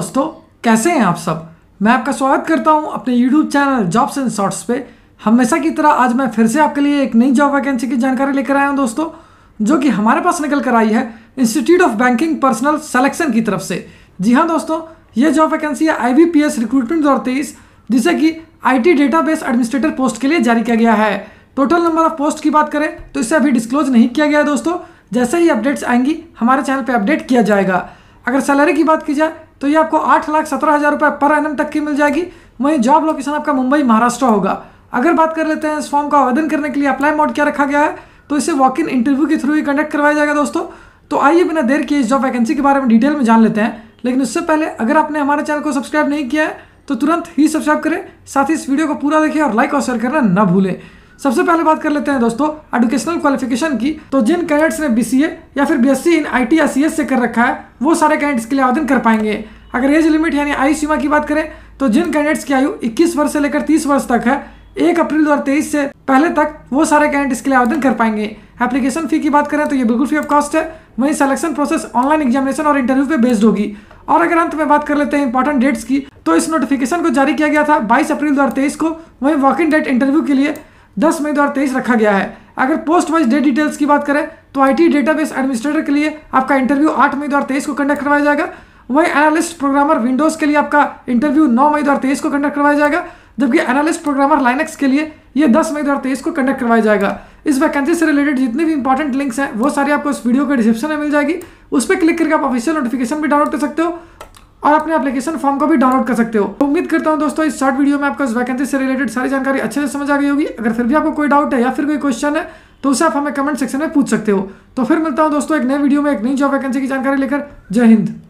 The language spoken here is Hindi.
दोस्तों कैसे हैं आप सब मैं आपका स्वागत करता हूं अपने YouTube channel jobs and shorts पे हमेशा की तरह आज मैं फिर से आपके लिए एक नई जॉब वैकेंसी की जानकारी लेकर आया हूं दोस्तों जो कि हमारे पास निकल कर आई है institute of banking personnel selection की तरफ से जी हाँ दोस्तों ये जॉब वैकेंसी है आई रिक्रूटमेंट दो तेईस जिसे कि आई डेटाबेस एडमिनिस्ट्रेटर पोस्ट के लिए जारी किया गया है टोटल नंबर ऑफ पोस्ट की बात करें तो इसे अभी डिस्क्लोज नहीं किया गया है दोस्तों जैसे ही अपडेट्स आएंगी हमारे चैनल पर अपडेट किया जाएगा अगर सैलरी की बात की जाए तो ये आपको आठ लाख सत्रह हज़ार रुपये पर एन तक की मिल जाएगी वहीं जॉब लोकेशन आपका मुंबई महाराष्ट्र होगा अगर बात कर लेते हैं इस फॉर्म का आवेदन करने के लिए अप्लाई मोड क्या रखा गया है तो इसे वॉक इन इंटरव्यू के थ्रू ही कंडक्ट करवाया जाएगा दोस्तों तो आइए बिना देर किए इस जॉब वैकेंसी के बारे में डिटेल में जान लेते हैं लेकिन उससे पहले अगर आपने हमारे चैनल को सब्सक्राइब नहीं किया है तो तुरंत ही सब्सक्राइब करें साथ ही इस वीडियो को पूरा देखें और लाइक और शेयर करना न भूलें सबसे पहले बात कर लेते हैं दोस्तों एडुकेशनल क्वालिफिकेशन की तो जिन कैंडिडेट्स ने बीसीए या फिर बीएससी इन आईटी या सीएस से कर रखा है वो सारे कैंडिडेट्स के लिए आवेदन कर पाएंगे अगर एज लिमिट यानी आयु सीमा की बात करें तो जिन कैंडिडेट्स की आयु 21 वर्ष से लेकर 30 वर्ष तक है एक अप्रैल 2023 से पहले तक वो सारे कैंडिडेट इसके लिए आवेदन कर पाएंगे एप्लीकेशन फ़ी की बात करें तो ये बिल्कुल फ्री ऑफ कॉस्ट है वहीं सिलेक्शन प्रोसेस ऑनलाइन एग्जामिनेशन और इंटरव्यू पे बेस्ड होगी और अगर अंत में बात कर लेते हैं इंपॉर्टेंट डेट्स की तो इस नोटिफिकेशन को जारी किया गया था 22 अप्रैल 2023 को वहीं इन डेट इंटरव्यू के लिए 10 मई 2023 रखा गया है अगर पोस्ट वाइज डेट डिटेल्स की बात करें तो आई टी डेटाबेस एडमिनिस्ट्रेटर के लिए आपका इंटरव्यू आठ मई 2023 को कंडक्ट करवाया जाएगा वहीं एनालिस्ट प्रोग्रामर विंडोज़ के लिए आपका इंटरव्यू नौ मई दो को कंडक्ट करवाया जाएगा जबकि एनालिस्ट प्रोग्रामर लाइनक्स के लिए ये दस मई दो को कंडक्ट करवाया जाएगा इस वैकेंसी से रिलेटेड जितने भी इंपॉर्टेंट लिंक्स हैं वो सारी आपको इस वीडियो के डिस्क्रिप्शन में मिल जाएगी उस पर क्लिक करके आप ऑफिशियल नोटिफिकेशन भी डाउनलोड कर सकते हो और अपने एप्लीकेशन फॉर्म को भी डाउनलोड कर सकते हो तो उम्मीद करता हूं दोस्तों इस शॉर्ट वीडियो में आपको इस वैकेंसी से रिलेटेड सारी जानकारी अच्छे से समझ आ गई होगी अगर फिर भी आपको कोई डाउट है या फिर कोई क्वेश्चन है तो उसे आप हमें कमेंट सेक्शन में पूछ सकते हो तो फिर मिलता हूँ दोस्तों एक नए वीडियो में एक नई जॉब वैकेंसी की जानकारी लेकर जय हिंद